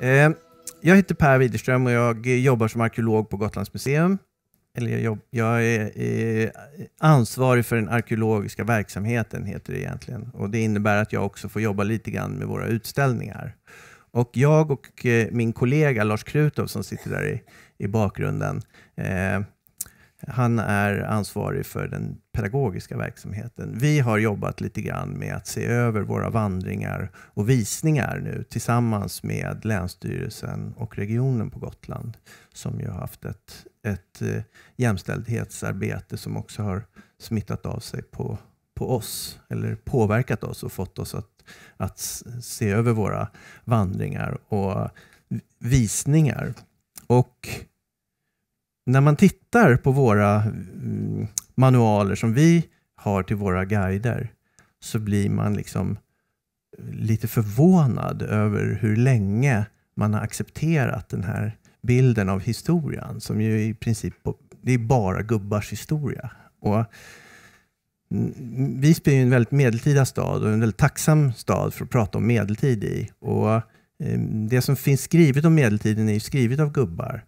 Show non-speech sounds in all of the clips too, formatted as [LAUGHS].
Eh, jag heter Per Widerström och jag jobbar som arkeolog på Gotlands museum. Eller jag, jobb, jag är ansvarig för den arkeologiska verksamheten, heter det egentligen. Och Det innebär att jag också får jobba lite grann med våra utställningar. Och Jag och eh, min kollega Lars Krutov som sitter där i, i bakgrunden, eh, han är ansvarig för den pedagogiska verksamheten. Vi har jobbat lite grann med att se över våra vandringar och visningar nu tillsammans med Länsstyrelsen och regionen på Gotland som ju har haft ett, ett eh, jämställdhetsarbete som också har smittat av sig på, på oss eller påverkat oss och fått oss att, att se över våra vandringar och visningar. Och när man tittar på våra mm, manualer som vi har till våra guider så blir man liksom lite förvånad över hur länge man har accepterat den här bilden av historien som ju i princip det är bara gubbars historia. Och mm, Visby är ju en väldigt medeltida stad och en väldigt tacksam stad för att prata om medeltid i. Och eh, det som finns skrivet om medeltiden är ju skrivet av gubbar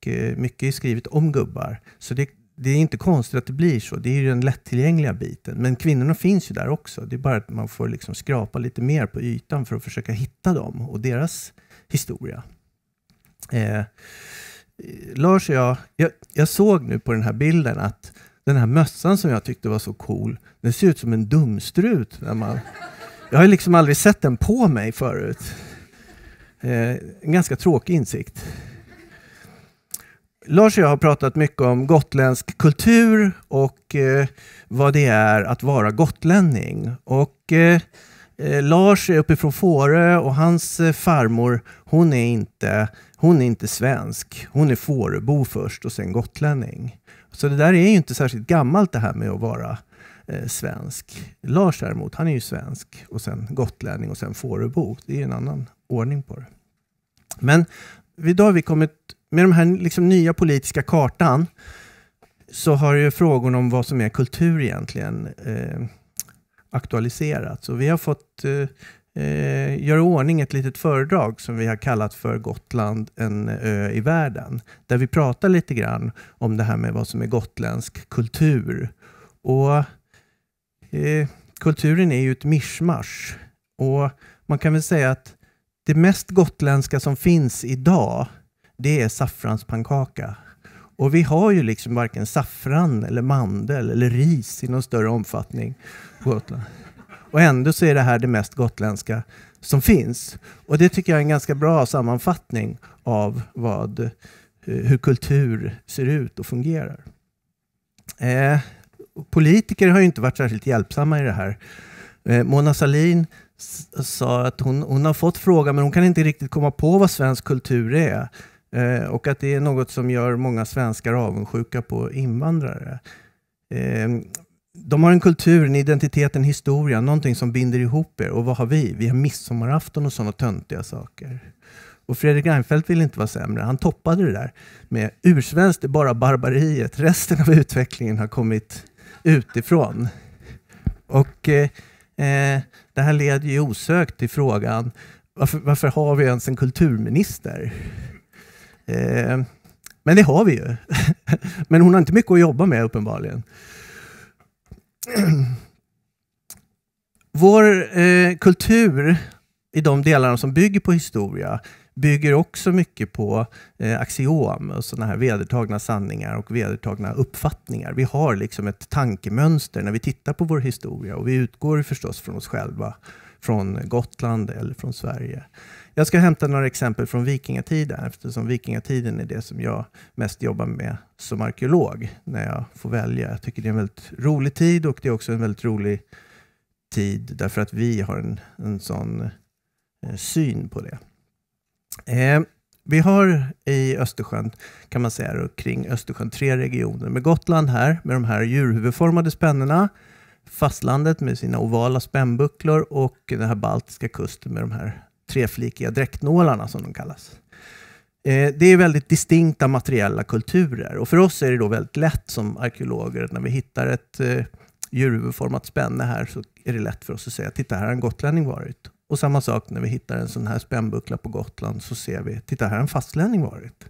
och eh, mycket är skrivet om gubbar. Så det, det är inte konstigt att det blir så. Det är ju den lättillgängliga biten. Men kvinnorna finns ju där också. Det är bara att man får liksom skrapa lite mer på ytan för att försöka hitta dem och deras historia. Eh, Lars och jag, jag, jag såg nu på den här bilden att den här mössan som jag tyckte var så cool, den ser ut som en dumstrut. När man, jag har liksom aldrig sett den på mig förut. Eh, en ganska tråkig insikt. Lars och jag har pratat mycket om gotländsk kultur och eh, vad det är att vara gotlänning. Och, eh, eh Lars är uppifrån Fårö och hans eh, farmor, hon är inte, hon är inte svensk. Hon är Fåröbo först och sen gotlänning. Så det där är ju inte särskilt gammalt det här med att vara eh, svensk. Lars däremot, han är ju svensk och sen gotlänning och sen Fåröbo. Det är ju en annan ordning på det. Men idag har vi kommit med den här liksom nya politiska kartan så har ju frågan om vad som är kultur egentligen eh, aktualiserats. Och vi har fått eh, eh göra ordning ett litet föredrag som vi har kallat för Gotland, en ö i världen. Där vi pratar lite grann om det här med vad som är gotländsk kultur. Och eh, Kulturen är ju ett mischmasch. Och man kan väl säga att det mest gotländska som finns idag det är saffranspannkaka. Och vi har ju liksom varken saffran eller mandel eller ris i någon större omfattning på Gotland. Och ändå så är det här det mest gotländska som finns. Och det tycker jag är en ganska bra sammanfattning av vad, eh, hur kultur ser ut och fungerar. Eh, politiker har ju inte varit särskilt hjälpsamma i det här. Eh, Mona Sahlin sa att hon, hon har fått frågan men hon kan inte riktigt komma på vad svensk kultur är. Eh, och att det är något som gör många svenskar avundsjuka på invandrare. Ehm, de har en kultur, en identitet, en historia, någonting som binder ihop er. Och vad har vi? Vi har midsommarafton och sådana töntiga saker. Och Fredrik Reinfeldt ville inte vara sämre. Han toppade det där med ursvenskt är bara barbariet. Resten av utvecklingen har kommit utifrån. Och eh, eh, det här leder ju osökt till frågan varför, varför har vi ens en kulturminister? Eh, men det har vi ju. [LAUGHS] men hon har inte mycket att jobba med uppenbarligen. [CLEARS THROAT] Vår eh, kultur i de delarna som bygger på historia bygger också mycket på eh, axiom, och sådana här vedertagna sanningar och vedertagna uppfattningar. Vi har liksom ett tankemönster när vi tittar på vår historia och vi utgår förstås från oss själva, från Gotland eller från Sverige. Jag ska hämta några exempel från vikingatiden eftersom vikingatiden är det som jag mest jobbar med som arkeolog när jag får välja. Jag tycker det är en väldigt rolig tid och det är också en väldigt rolig tid därför att vi har en, en sån eh, syn på det. Eh, vi har i Östersjön, kan man säga, kring Östersjön tre regioner med Gotland här med de här djurhuvudformade spännena fastlandet med sina ovala spännbucklor och den här baltiska kusten med de här treflikiga dräktnålarna som de kallas. Eh, det är väldigt distinkta materiella kulturer och för oss är det då väldigt lätt som arkeologer när vi hittar ett eh, djurhuvudformat spänne här så är det lätt för oss att säga titta här har en gotlänning varit. Och samma sak när vi hittar en sån här spännbuckla på Gotland så ser vi titta här har en fastlänning varit.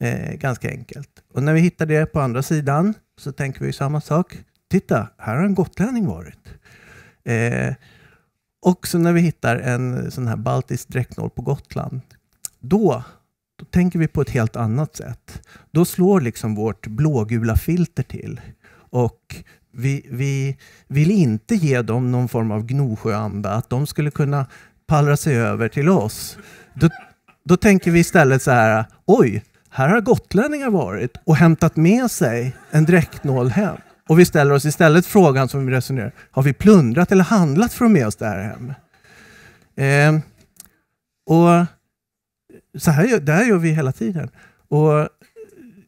Eh, ganska enkelt. Och när vi hittar det på andra sidan så tänker vi samma sak. Titta här har en gotlänning varit. Eh, också när vi hittar en sån här baltisk dräktnål på Gotland, då, då tänker vi på ett helt annat sätt. Då slår liksom vårt blågula filter till. Och vi, vi vill inte ge dem någon form av Gnosjöanda, att de skulle kunna pallra sig över till oss. Då, då tänker vi istället så här, oj, här har gotlänningar varit och hämtat med sig en dräktnål hem. Och vi ställer oss istället frågan som vi resonerar, har vi plundrat eller handlat för att med oss det här hem? Eh, och så här, det här gör vi hela tiden. Och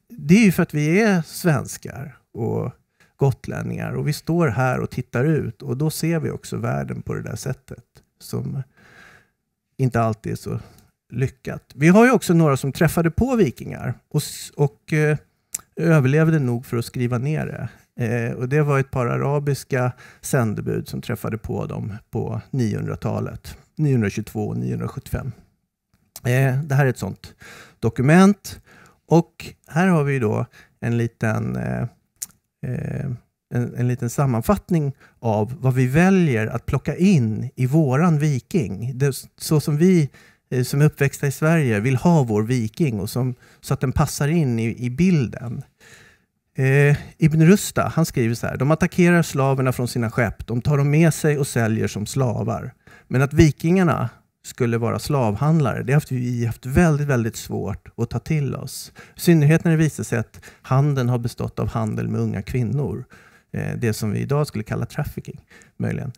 det är ju för att vi är svenskar och gotlänningar och vi står här och tittar ut och då ser vi också världen på det där sättet som inte alltid är så lyckat. Vi har ju också några som träffade på vikingar och, och eh, överlevde nog för att skriva ner det. Eh, och det var ett par arabiska sändebud som träffade på dem på 900-talet, 922 och 975. Eh, det här är ett sådant dokument. Och här har vi då en liten, eh, eh, en, en, liten sammanfattning av vad vi väljer att plocka in i våran viking. Det, så som vi eh, som är uppväxta i Sverige vill ha vår viking och som, så att den passar in i, i bilden. Eh, Ibn Rusta han skriver så här. De attackerar slaverna från sina skepp. De tar dem med sig och säljer som slavar. Men att vikingarna skulle vara slavhandlare, det har vi haft väldigt, väldigt svårt att ta till oss. I synnerhet när det visar sig att handeln har bestått av handel med unga kvinnor. Eh, det som vi idag skulle kalla trafficking, möjligen.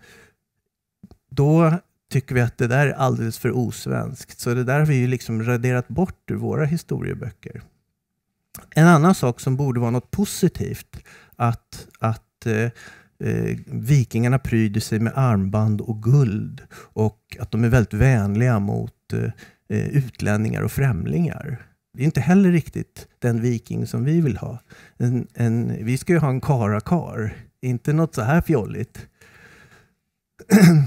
Då tycker vi att det där är alldeles för osvenskt. Så det där har vi ju liksom raderat bort ur våra historieböcker. En annan sak som borde vara något positivt, att, att eh, eh, vikingarna pryder sig med armband och guld och att de är väldigt vänliga mot eh, eh, utlänningar och främlingar. Det är inte heller riktigt den viking som vi vill ha. En, en, vi ska ju ha en karakar, inte något så här fjolligt. [CLEARS THROAT]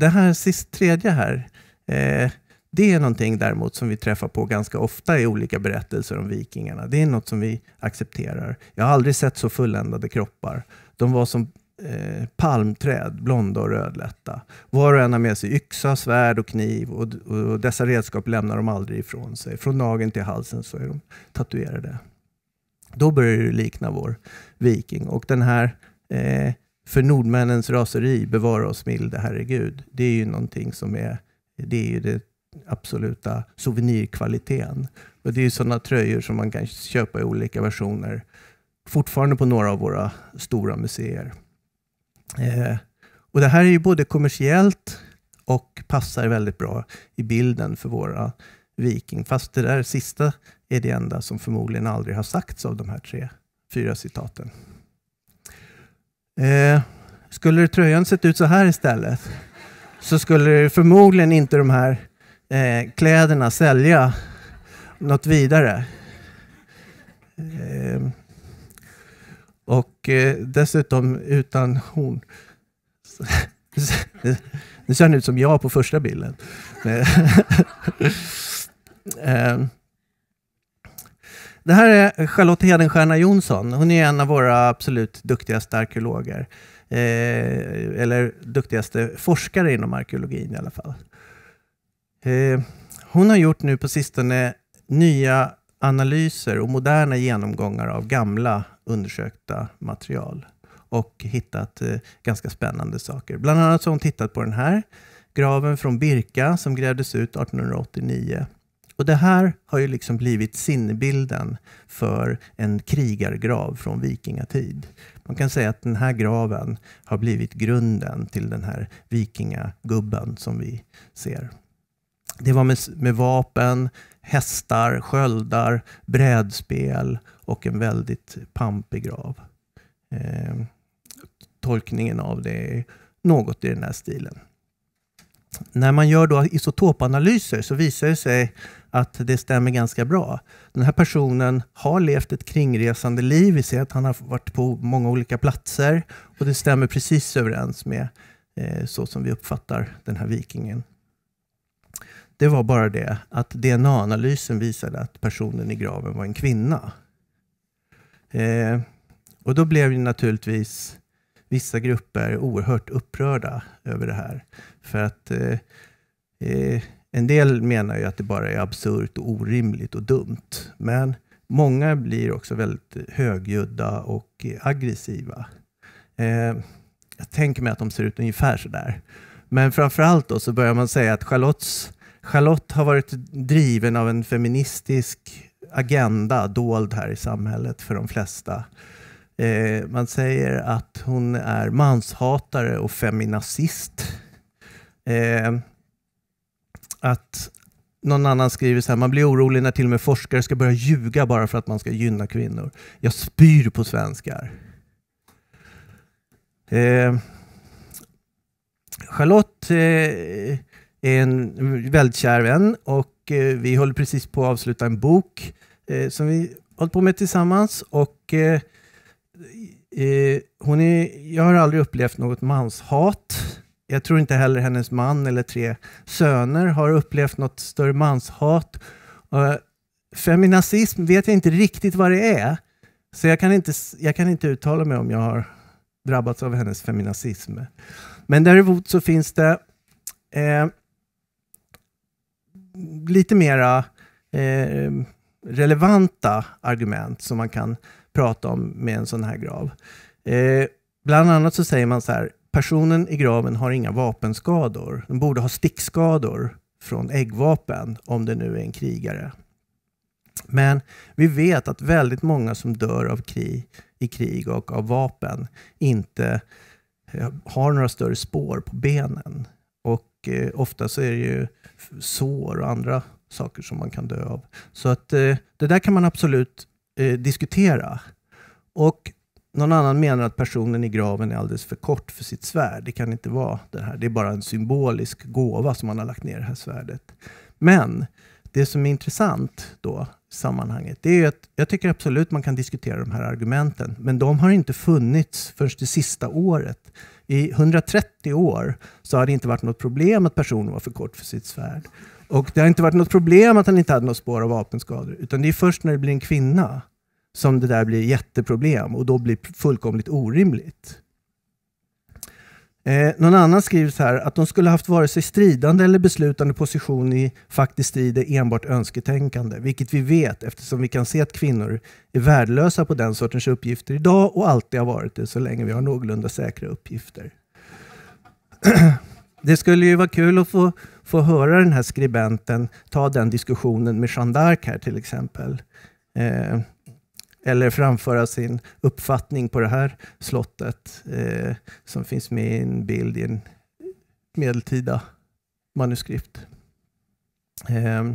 Det här sist tredje här, eh, det är någonting däremot som vi träffar på ganska ofta i olika berättelser om vikingarna. Det är något som vi accepterar. Jag har aldrig sett så fulländade kroppar. De var som eh, palmträd, blonda och rödlätta. Var och en har med sig yxa, svärd och kniv och, och dessa redskap lämnar de aldrig ifrån sig. Från nageln till halsen så är de tatuerade. Då börjar det likna vår viking och den här eh, för nordmännens raseri, bevara oss milde herregud. Det är ju någonting som är, det är ju det absoluta souvenirkvaliteten. Och det är ju sådana tröjor som man kan köpa i olika versioner. Fortfarande på några av våra stora museer. Eh, och Det här är ju både kommersiellt och passar väldigt bra i bilden för våra Viking. Fast det där sista är det enda som förmodligen aldrig har sagts av de här tre, fyra citaten. Eh, skulle tröjan sett ut så här istället så skulle förmodligen inte de här eh, kläderna sälja något vidare. Eh, och eh, dessutom utan horn. Nu [LAUGHS] ser han ut som jag på första bilden. Eh, eh, det här är Charlotte Hedenstierna Jonsson. Hon är en av våra absolut duktigaste arkeologer. Eh, eller duktigaste forskare inom arkeologin i alla fall. Eh, hon har gjort nu på sistone nya analyser och moderna genomgångar av gamla undersökta material och hittat eh, ganska spännande saker. Bland annat så har hon tittat på den här graven från Birka som grävdes ut 1889. Och det här har ju liksom blivit sinnebilden för en krigargrav från vikingatid. Man kan säga att den här graven har blivit grunden till den här vikingagubben som vi ser. Det var med, med vapen, hästar, sköldar, brädspel och en väldigt pampig grav. Eh, tolkningen av det är något i den här stilen. När man gör då isotopanalyser så visar det sig att det stämmer ganska bra. Den här personen har levt ett kringresande liv. Vi ser att han har varit på många olika platser och det stämmer precis överens med eh, så som vi uppfattar den här vikingen. Det var bara det att DNA-analysen visade att personen i graven var en kvinna. Eh, och då blev ju naturligtvis vissa grupper oerhört upprörda över det här. För att eh, eh, en del menar ju att det bara är absurt och orimligt och dumt. Men många blir också väldigt högljudda och aggressiva. Eh, jag tänker mig att de ser ut ungefär sådär. Men framför allt då så börjar man säga att Charlottes Charlotte har varit driven av en feministisk agenda dold här i samhället för de flesta. Eh, man säger att hon är manshatare och feminazist. Eh, att någon annan skriver så här, man blir orolig när till och med forskare ska börja ljuga bara för att man ska gynna kvinnor. Jag spyr på svenskar. Eh, Charlotte eh, en väldigt kär vän och eh, vi håller precis på att avsluta en bok eh, som vi hållit på med tillsammans. Och, eh, hon är, jag har aldrig upplevt något manshat. Jag tror inte heller hennes man eller tre söner har upplevt något större manshat. Feminazism vet jag inte riktigt vad det är. Så jag kan inte, jag kan inte uttala mig om jag har drabbats av hennes feminazism. Men däremot så finns det eh, lite mera eh, relevanta argument som man kan prata om med en sån här grav. Eh, bland annat så säger man så här, personen i graven har inga vapenskador. De borde ha stickskador från äggvapen, om det nu är en krigare. Men vi vet att väldigt många som dör av krig, i krig och av vapen inte eh, har några större spår på benen. Eh, ofta så är det ju sår och andra saker som man kan dö av. Så att eh, det där kan man absolut eh, diskutera. Och någon annan menar att personen i graven är alldeles för kort för sitt svärd. Det kan inte vara det här. Det är bara en symbolisk gåva som man har lagt ner det här svärdet. Men det som är intressant då i sammanhanget, det är att jag tycker absolut man kan diskutera de här argumenten, men de har inte funnits förrän det sista året. I 130 år så har det inte varit något problem att personen var för kort för sitt svärd. Och det har inte varit något problem att han inte hade något spår av vapenskador. Utan det är först när det blir en kvinna som det där blir jätteproblem och då blir fullkomligt orimligt. Eh, någon annan skriver så här att de skulle haft vare sig stridande eller beslutande position i faktisk strid är enbart önsketänkande, vilket vi vet eftersom vi kan se att kvinnor är värdelösa på den sortens uppgifter idag och alltid har varit det så länge vi har någorlunda säkra uppgifter. [CLEARS THROAT] det skulle ju vara kul att få, få höra den här skribenten ta den diskussionen med Jeanne d'Arc här till exempel. Eh, eller framföra sin uppfattning på det här slottet eh, som finns med i en bild i en medeltida manuskript. Eh,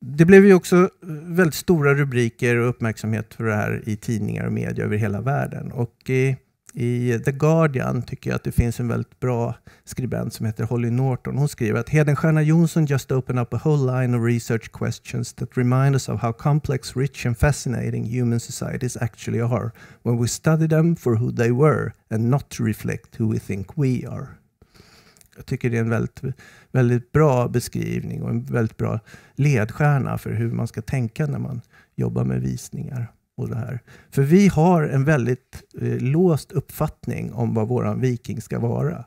det blev ju också väldigt stora rubriker och uppmärksamhet för det här i tidningar och media över hela världen. Och i i The Guardian tycker jag att det finns en väldigt bra skribent som heter Holly Norton. Hon skriver att Hedenstierna Jonsson just opened up a whole line of research questions that remind us of how complex, rich and fascinating human societies actually are when we study them for who they were and not to reflect who we think we are. Jag tycker det är en väldigt, väldigt bra beskrivning och en väldigt bra ledstjärna för hur man ska tänka när man jobbar med visningar och det här. För vi har en väldigt eh, låst uppfattning om vad vår viking ska vara.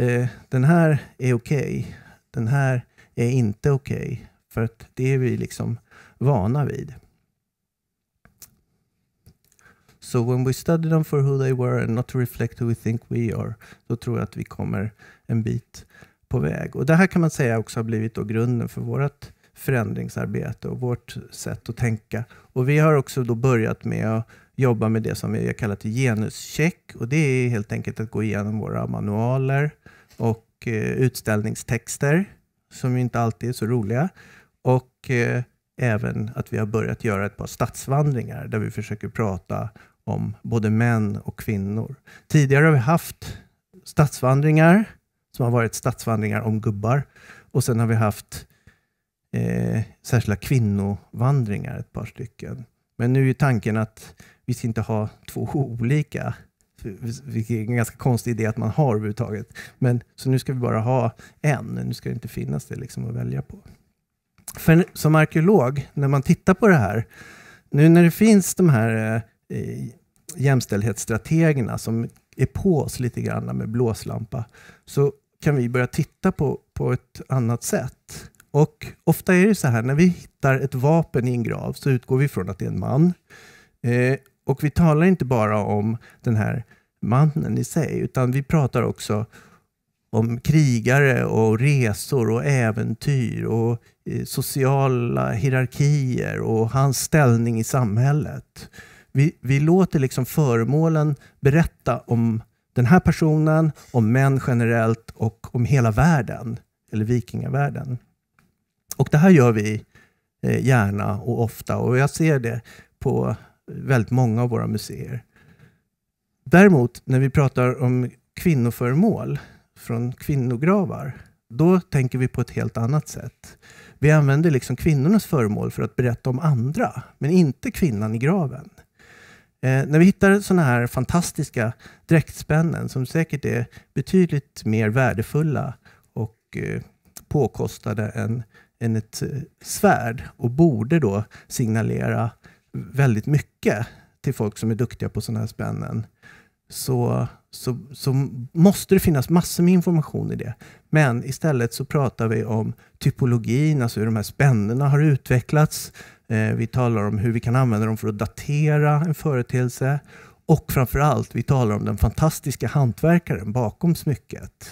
Eh, den här är okej. Okay. Den här är inte okej. Okay, för att det är vi liksom vana vid. So when we study them for who they were and not to reflect who we think we are, då tror jag att vi kommer en bit på väg. Och Det här kan man säga också har blivit då grunden för vårt förändringsarbete och vårt sätt att tänka. Och vi har också då börjat med att jobba med det som vi har kallat genuscheck. Och det är helt enkelt att gå igenom våra manualer och eh, utställningstexter, som inte alltid är så roliga. Och eh, även att vi har börjat göra ett par stadsvandringar där vi försöker prata om både män och kvinnor. Tidigare har vi haft stadsvandringar som har varit stadsvandringar om gubbar. Och sen har vi haft eh, särskilda kvinnovandringar, ett par stycken. Men nu är tanken att vi ska inte ha två olika, vilket är en ganska konstig idé att man har överhuvudtaget. Men, så nu ska vi bara ha en, nu ska det inte finnas det liksom att välja på. För som arkeolog, när man tittar på det här, nu när det finns de här eh, eh jämställdhetsstrategerna som är på oss lite grann med blåslampa, så kan vi börja titta på, på ett annat sätt. Och ofta är det så här, när vi hittar ett vapen i en grav så utgår vi från att det är en man. Eh, och vi talar inte bara om den här mannen i sig, utan vi pratar också om krigare och resor och äventyr och eh, sociala hierarkier och hans ställning i samhället. Vi, vi låter liksom föremålen berätta om den här personen, om män generellt och om hela världen, eller vikingavärlden. Och det här gör vi eh, gärna och ofta och jag ser det på väldigt många av våra museer. Däremot när vi pratar om kvinnoföremål från kvinnogravar, då tänker vi på ett helt annat sätt. Vi använder liksom kvinnornas föremål för att berätta om andra, men inte kvinnan i graven. Eh, när vi hittar sådana här fantastiska dräktspännen, som säkert är betydligt mer värdefulla och eh, påkostade än än ett eh, svärd och borde då signalera väldigt mycket till folk som är duktiga på sådana här spännen. Så, så, så måste det finnas massor med information i det. Men istället så pratar vi om typologin, alltså hur de här spännena har utvecklats. Eh, vi talar om hur vi kan använda dem för att datera en företeelse. Och framför allt, vi talar om den fantastiska hantverkaren bakom smycket.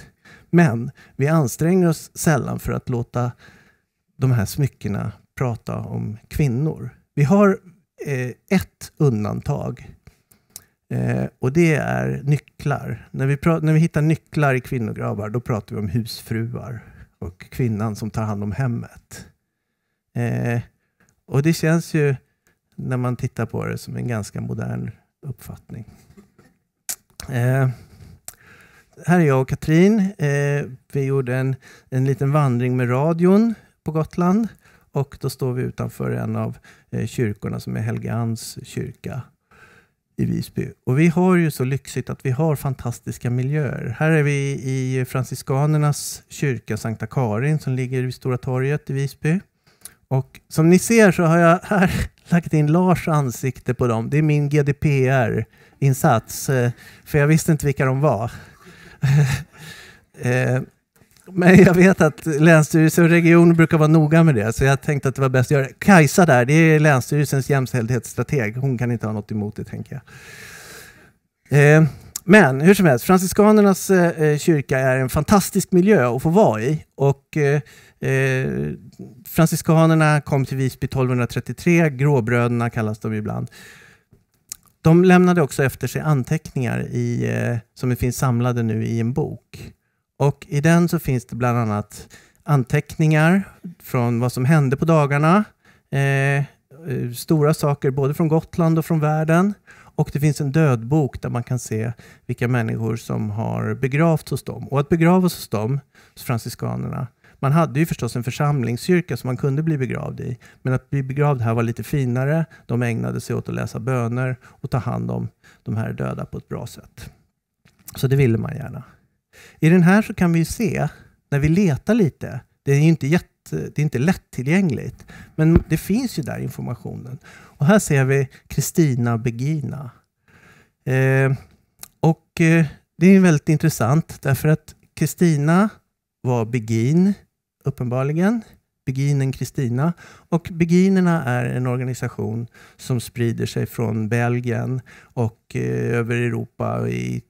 Men vi anstränger oss sällan för att låta de här smyckena prata om kvinnor. Vi har eh, ett undantag eh, och det är nycklar. När vi, när vi hittar nycklar i kvinnogravar, då pratar vi om husfruar och kvinnan som tar hand om hemmet. Eh, och det känns ju, när man tittar på det, som en ganska modern uppfattning. Eh, här är jag och Katrin. Eh, vi gjorde en, en liten vandring med radion på Gotland. Och då står vi utanför en av eh, kyrkorna som är Helgeands kyrka i Visby. Och vi har ju så lyxigt att vi har fantastiska miljöer. Här är vi i Franciskanernas kyrka Sankta Karin som ligger vid Stora torget i Visby. Och som ni ser så har jag här [LAUGHS] lagt in Lars ansikte på dem. Det är min GDPR-insats, eh, för jag visste inte vilka de var. [LAUGHS] Eh, men jag vet att Länsstyrelsen och regionen brukar vara noga med det, så jag tänkte att det var bäst att göra det. Kajsa där, det är Länsstyrelsens jämställdhetsstrateg. Hon kan inte ha något emot det, tänker jag. Eh, men hur som helst, Franciskanernas eh, kyrka är en fantastisk miljö att få vara i. Och, eh, eh Franciskanerna kom till Visby 1233, gråbröderna kallas de ibland. De lämnade också efter sig anteckningar i, eh, som finns samlade nu i en bok. Och I den så finns det bland annat anteckningar från vad som hände på dagarna. Eh, eh, stora saker både från Gotland och från världen. Och det finns en dödbok där man kan se vilka människor som har begravts hos dem. Och att begravas hos dem, hos franciskanerna, man hade ju förstås en församlingskyrka som man kunde bli begravd i. Men att bli begravd här var lite finare. De ägnade sig åt att läsa böner och ta hand om de här döda på ett bra sätt. Så det ville man gärna. I den här så kan vi se, när vi letar lite, det är inte jätte det är inte lättillgängligt. Men det finns ju där informationen. Och här ser vi Kristina Begina. Eh, och eh, det är väldigt intressant därför att Kristina var Begin, uppenbarligen. Beginen Kristina. Och Beginerna är en organisation som sprider sig från Belgien och eh, över Europa i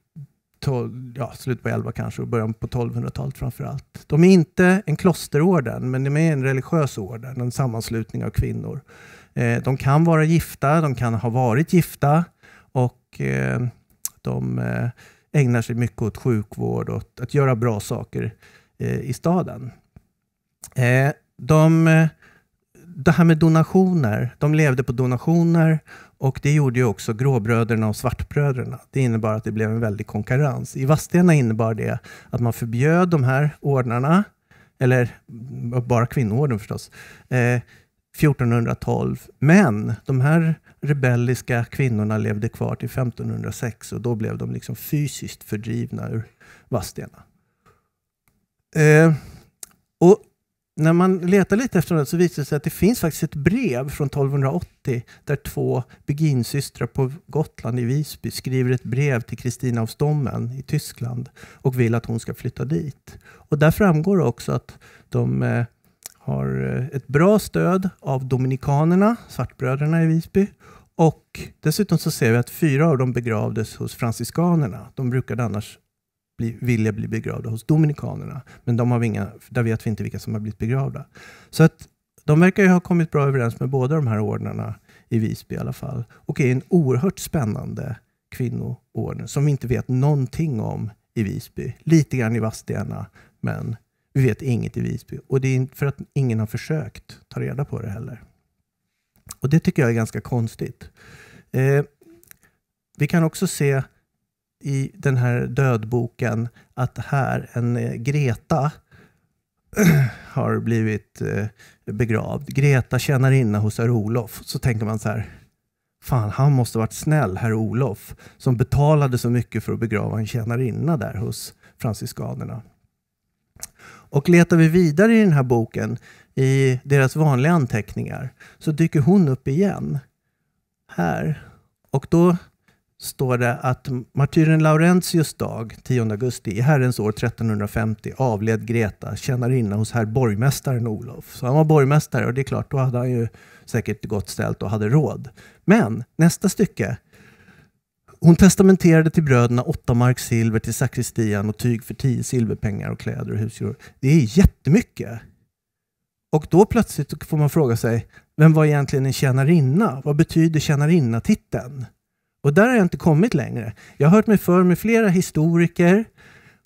12, ja, slutet på 11 kanske och början på 1200-talet framförallt. De är inte en klosterorden, men de är en religiös orden, en sammanslutning av kvinnor. Eh, de kan vara gifta, de kan ha varit gifta och eh, de eh, ägnar sig mycket åt sjukvård och att göra bra saker eh, i staden. Eh, de, eh, det här med donationer, de levde på donationer och det gjorde ju också gråbröderna och svartbröderna. Det innebar att det blev en väldig konkurrens. I Vadstena innebar det att man förbjöd de här ordnarna, eller bara kvinnoorden förstås, eh, 1412. Men de här rebelliska kvinnorna levde kvar till 1506 och då blev de liksom fysiskt fördrivna ur Vadstena. Eh, och när man letar lite efter det så visar det sig att det finns faktiskt ett brev från 1280 där två Beginsystrar på Gotland i Visby skriver ett brev till Kristina av Stommen i Tyskland och vill att hon ska flytta dit. Och där framgår också att de eh, har eh, ett bra stöd av dominikanerna, svartbröderna i Visby. Och dessutom så ser vi att fyra av dem begravdes hos franciskanerna. De brukade annars bli, vilja bli begravda hos dominikanerna. Men de har inga, där vet vi inte vilka som har blivit begravda. Så att de verkar ju ha kommit bra överens med båda de här ordnarna i Visby i alla fall. Och är en oerhört spännande kvinnoorden som vi inte vet någonting om i Visby. Lite grann i Vadstena, men vi vet inget i Visby. Och det är för att ingen har försökt ta reda på det heller. Och det tycker jag är ganska konstigt. Eh, vi kan också se i den här dödboken att här, en eh, Greta [CLEARS THROAT] har blivit eh, begravd. Greta tjänar inne hos herr Olof. Så tänker man så här, fan han måste varit snäll, herr Olof, som betalade så mycket för att begrava en tjänarinna där hos franciskanerna. Och letar vi vidare i den här boken, i deras vanliga anteckningar, så dyker hon upp igen. Här. Och då står det att martyren Laurentius dag, 10 augusti, i Herrens år 1350 avled Greta, tjänarinna hos herr borgmästaren Olof. Så han var borgmästare och det är klart, då hade han ju säkert gott ställt och hade råd. Men nästa stycke. Hon testamenterade till bröderna 8 mark silver till sakristian och tyg för 10 silverpengar och kläder och husdjur. Det är jättemycket. Och då plötsligt får man fråga sig, vem var egentligen en tjänarinna? Vad betyder tjänarinna-titeln? Och där har jag inte kommit längre. Jag har hört mig för med flera historiker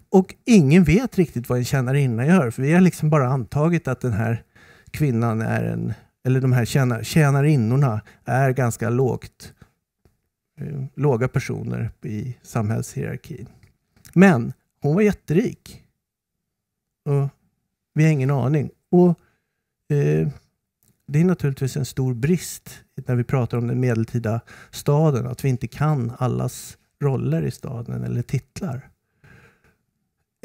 och ingen vet riktigt vad en tjänarinna gör. För vi har liksom bara antagit att den här kvinnan är en, eller de här tjänar, tjänarinnorna är ganska lågt, eh, låga personer i samhällshierarkin. Men hon var jätterik. Och vi har ingen aning. Och eh, det är naturligtvis en stor brist när vi pratar om den medeltida staden, att vi inte kan allas roller i staden eller titlar.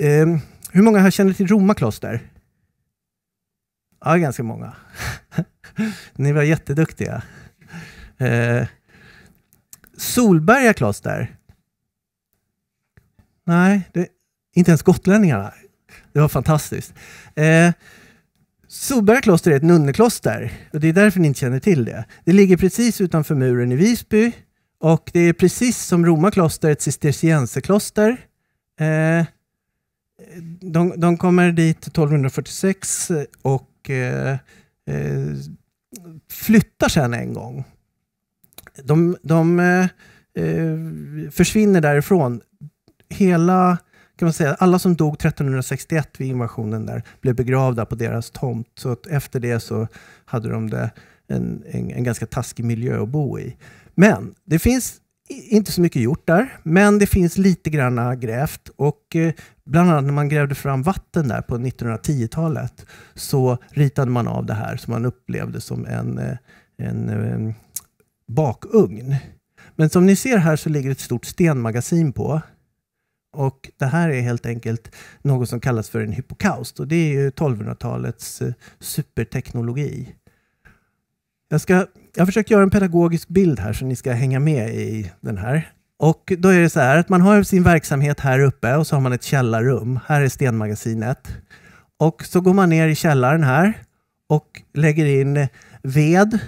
Eh, hur många här känner till Roma kloster? Ja, ganska många. [LAUGHS] Ni var jätteduktiga. Eh, Solberga kloster? Nej, det, inte ens gotlänningarna. Det var fantastiskt. Eh, Solberga kloster är ett nunnekloster och det är därför ni inte känner till det. Det ligger precis utanför muren i Visby och det är precis som Roma kloster ett cistercienserkloster. Eh, de, de, kommer dit 1246 eh, och eh, eh, flyttar sen en gång. De, de eh, eh, försvinner därifrån. Hela kan man säga, alla som dog 1361 vid invasionen där blev begravda på deras tomt. Så efter det så hade de det en, en, en ganska taskig miljö att bo i. Men det finns inte så mycket gjort där, men det finns lite grann grävt. Och eh, bland annat när man grävde fram vatten där på 1910-talet så ritade man av det här som man upplevde som en, eh, en, en eh, bakugn. Men som ni ser här så ligger ett stort stenmagasin på. Och det här är helt enkelt något som kallas för en hypokaust och det är ju 1200-talets eh, superteknologi. Jag, ska, jag har försökt göra en pedagogisk bild här så ni ska hänga med i den här. Och då är det så här att man har sin verksamhet här uppe och så har man ett källarrum. Här är stenmagasinet. Och så går man ner i källaren här och lägger in ved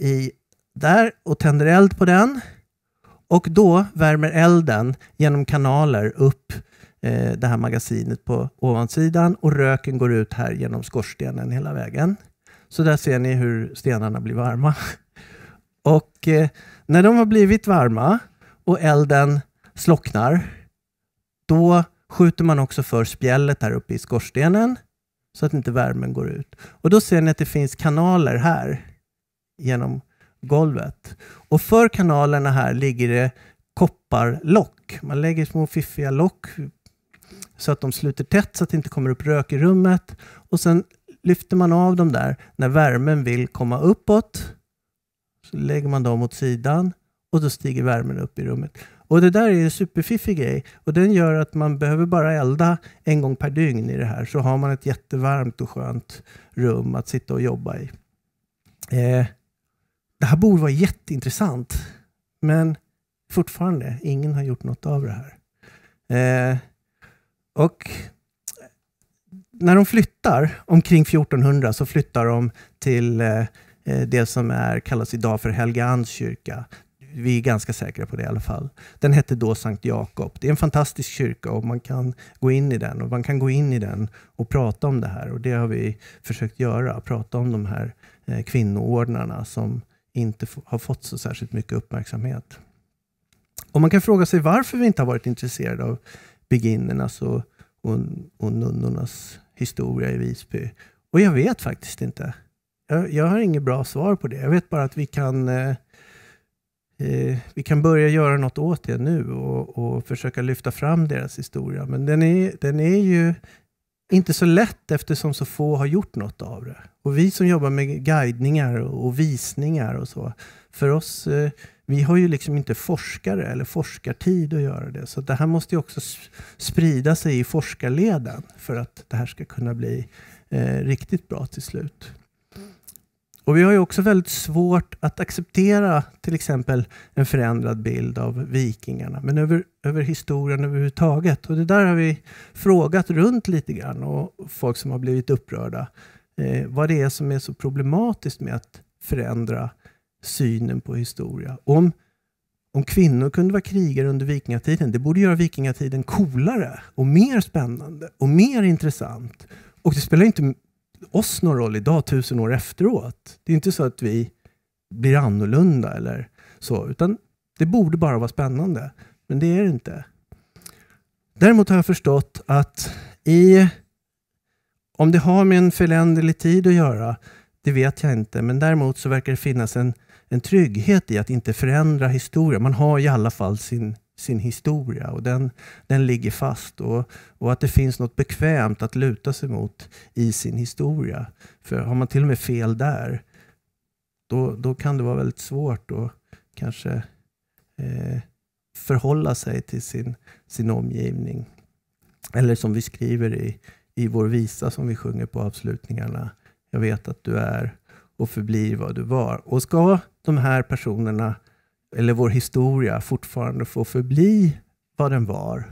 i där och tänder eld på den. Och då värmer elden genom kanaler upp eh, det här magasinet på ovansidan och röken går ut här genom skorstenen hela vägen. Så där ser ni hur stenarna blir varma. [LAUGHS] Och eh, när de har blivit varma och elden slocknar, då skjuter man också för spjället här uppe i skorstenen så att inte värmen går ut. Och då ser ni att det finns kanaler här genom golvet. Och för kanalerna här ligger det kopparlock. Man lägger små fiffiga lock så att de sluter tätt så att det inte kommer upp rök i rummet. Och sen lyfter man av dem där när värmen vill komma uppåt. Så lägger man dem åt sidan och då stiger värmen upp i rummet. Och Det där är en superfiffig grej och den gör att man behöver bara elda en gång per dygn i det här så har man ett jättevarmt och skönt rum att sitta och jobba i. Eh, det här borde vara jätteintressant. Men fortfarande, ingen har gjort något av det här. Eh, och när de flyttar, omkring 1400, så flyttar de till eh, eh, det som är, kallas idag för Helgeands kyrka. Vi är ganska säkra på det i alla fall. Den hette då Sankt Jakob. Det är en fantastisk kyrka och man kan gå in i den. Och Man kan gå in i den och prata om det här. Och Det har vi försökt göra. Prata om de här eh, kvinnoordnarna som inte har fått så särskilt mycket uppmärksamhet. Och man kan fråga sig varför vi inte har varit intresserade av beginnernas alltså och, och, och nunnornas historia i Visby. Och jag vet faktiskt inte. Jag, jag har inget bra svar på det. Jag vet bara att vi kan, eh, eh vi kan börja göra något åt det nu och, och försöka lyfta fram deras historia. Men den är, den är ju inte så lätt eftersom så få har gjort något av det. Och vi som jobbar med guidningar och visningar och så, för oss, eh, vi har ju liksom inte forskare eller forskartid att göra det. Så det här måste ju också sprida sig i forskarleden för att det här ska kunna bli eh, riktigt bra till slut. Och Vi har ju också väldigt svårt att acceptera till exempel en förändrad bild av vikingarna, men över, över historien överhuvudtaget. Och det där har vi frågat runt lite grann och folk som har blivit upprörda. Eh, vad det är som är så problematiskt med att förändra synen på historia. Om, om kvinnor kunde vara krigare under vikingatiden, det borde göra vikingatiden coolare och mer spännande och mer intressant. Och det spelar inte oss någon roll idag, tusen år efteråt. Det är inte så att vi blir annorlunda eller så, utan det borde bara vara spännande. Men det är det inte. Däremot har jag förstått att i, om det har med en föränderlig tid att göra, det vet jag inte, men däremot så verkar det finnas en, en trygghet i att inte förändra historien. Man har i alla fall sin sin historia och den, den ligger fast. Och, och att det finns något bekvämt att luta sig mot i sin historia. För har man till och med fel där, då, då kan det vara väldigt svårt att kanske eh, förhålla sig till sin, sin omgivning. Eller som vi skriver i, i vår visa som vi sjunger på avslutningarna. Jag vet att du är och förblir vad du var. Och ska de här personerna eller vår historia fortfarande får förbli vad den var,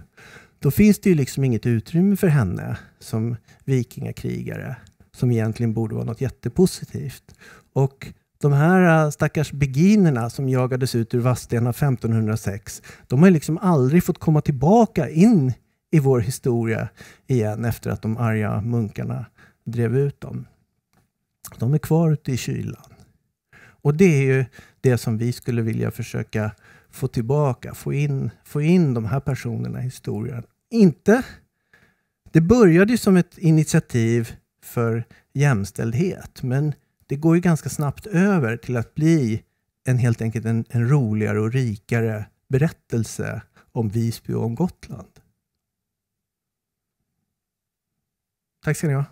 då finns det ju liksom inget utrymme för henne som vikingakrigare, som egentligen borde vara något jättepositivt. Och de här äh, stackars beginerna som jagades ut ur Vadstena 1506, de har liksom aldrig fått komma tillbaka in i vår historia igen efter att de arga munkarna drev ut dem. De är kvar ute i kylan. Och det är ju det som vi skulle vilja försöka få tillbaka, få in, få in de här personerna i historien. Inte... Det började ju som ett initiativ för jämställdhet, men det går ju ganska snabbt över till att bli en helt enkelt en, en roligare och rikare berättelse om Visby och om Gotland. Tack ska ni ha.